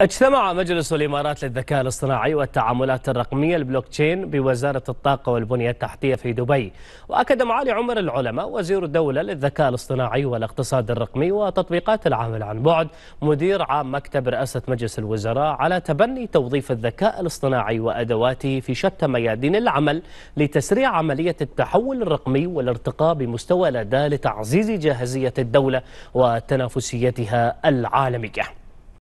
اجتمع مجلس الإمارات للذكاء الاصطناعي والتعاملات الرقمية البلوك تشين بوزارة الطاقة والبنية التحتية في دبي وأكد معالي عمر العلماء وزير الدولة للذكاء الاصطناعي والاقتصاد الرقمي وتطبيقات العمل عن بعد مدير عام مكتب رئاسة مجلس الوزراء على تبني توظيف الذكاء الاصطناعي وأدواته في شتى ميادين العمل لتسريع عملية التحول الرقمي والارتقاء بمستوى الاداء لتعزيز جاهزية الدولة وتنافسيتها العالمية